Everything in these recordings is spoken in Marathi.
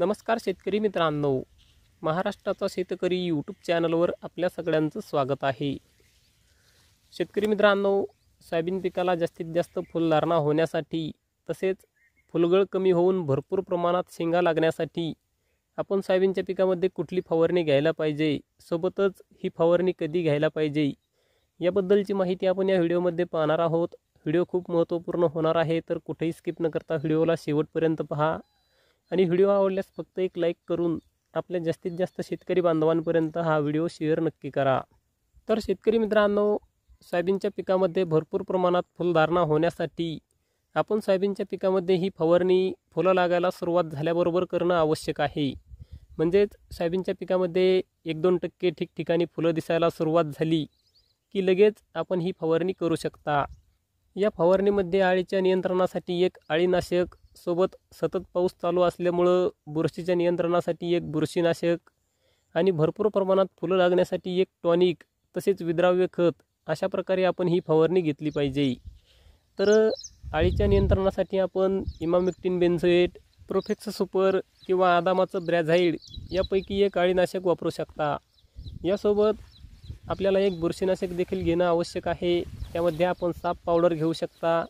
नमस्कार शेतकरी मित्रांनो महाराष्ट्राचा शेतकरी यूट्यूब चॅनलवर आपल्या सगळ्यांचं स्वागत आहे शेतकरी मित्रांनो सोयाबीन पिकाला जास्तीत जास्त फुलधारणा होण्यासाठी तसेच फुलगळ कमी होऊन भरपूर प्रमाणात शेंगा लागण्यासाठी आपण सोयाबीनच्या पिकामध्ये कुठली फवारणी घ्यायला पाहिजे सोबतच ही फवारणी कधी घ्यायला पाहिजे याबद्दलची माहिती आपण या व्हिडिओमध्ये पाहणार आहोत व्हिडिओ खूप महत्त्वपूर्ण होणार आहे तर कुठेही स्किप न करता व्हिडिओला शेवटपर्यंत पहा आणि व्हिडिओ आवडल्यास फक्त एक लाईक करून आपल्या जास्तीत जास्त शेतकरी बांधवांपर्यंत हा व्हिडिओ शेअर नक्की करा तर शेतकरी मित्रांनो सोयाबीनच्या पिकामध्ये भरपूर प्रमाणात फुलधारणा होण्यासाठी आपण सोयाबीनच्या पिकामध्ये ही फवारणी फुलं लागायला सुरुवात झाल्याबरोबर करणं आवश्यक आहे म्हणजेच सोयाबीनच्या पिकामध्ये एक दोन टक्के ठिकठिकाणी फुलं दिसायला सुरुवात झाली की लगेच आपण ही फवारणी करू शकता या फवारणीमध्ये आळीच्या नियंत्रणासाठी एक आळीनाशक सोबत सतत पाऊस चालू असल्यामुळं बुरशीच्या नियंत्रणासाठी एक बुरशीनाशक आणि भरपूर प्रमाणात फुलं लागण्यासाठी एक टॉनिक तसेच विद्राव्य खत अशा प्रकारे आपण ही फवारणी घेतली पाहिजे तर आळीच्या नियंत्रणासाठी आपण इमामिक्टीन बेन्झोएट प्रोफेक्स सुपर किंवा आदामाचं ब्रॅझाईड यापैकी एक आळीनाशक वापरू शकता यासोबत आपल्याला एक बुरशीनाशक देखील घेणं आवश्यक आहे त्यामध्ये आपण साप पावडर घेऊ शकता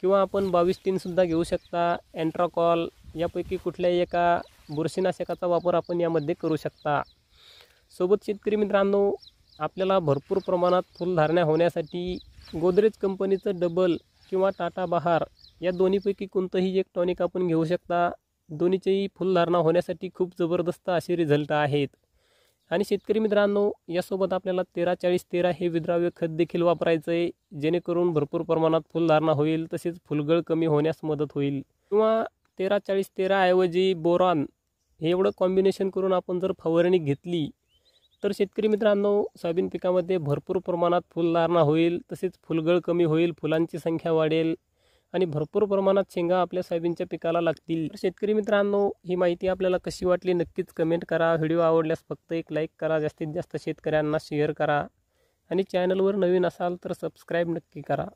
किंवा आपण बावीस तीनसुद्धा घेऊ शकता अँट्राकॉल यापैकी कुठल्याही एका बुरशीनाशकाचा वापर आपण यामध्ये करू शकता सोबत शेतकरी मित्रांनो आपल्याला भरपूर प्रमाणात फुलधारण्या होण्यासाठी गोदरेज कंपनीचं डबल किंवा टाटा बहार या दोन्हीपैकी कोणतंही एक टॉनिक आपण घेऊ शकता दोन्हीचेही फुलधारणा होण्यासाठी खूप जबरदस्त असे रिझल्ट आहेत आणि शेतकरी मित्रांनो यासोबत आपल्याला तेरा चाळीस तेरा हे विद्राव्य खत देखील वापरायचं आहे जेणेकरून भरपूर प्रमाणात फुलधारणा होईल तसेच फुलगळ कमी होण्यास मदत होईल किंवा तेरा चाळीस ऐवजी बोरान हे एवढं कॉम्बिनेशन करून आपण जर फवारणी घेतली तर शेतकरी मित्रांनो सोयाबीन पिकामध्ये भरपूर प्रमाणात फुलधारणा होईल तसेच फुलगळ कमी होईल फुलांची संख्या वाढेल आणि भरपूर प्रमाणात शेंगा आपल्या सोयाबीनच्या पिकाला लागतील शेतकरी मित्रांनो ही माहिती आपल्याला कशी वाटली नक्कीच कमेंट करा व्हिडिओ आवडल्यास फक्त एक लाईक करा जास्तीत जास्त शेतकऱ्यांना शेअर करा आणि चॅनलवर नवीन असाल तर सबस्क्राईब नक्की करा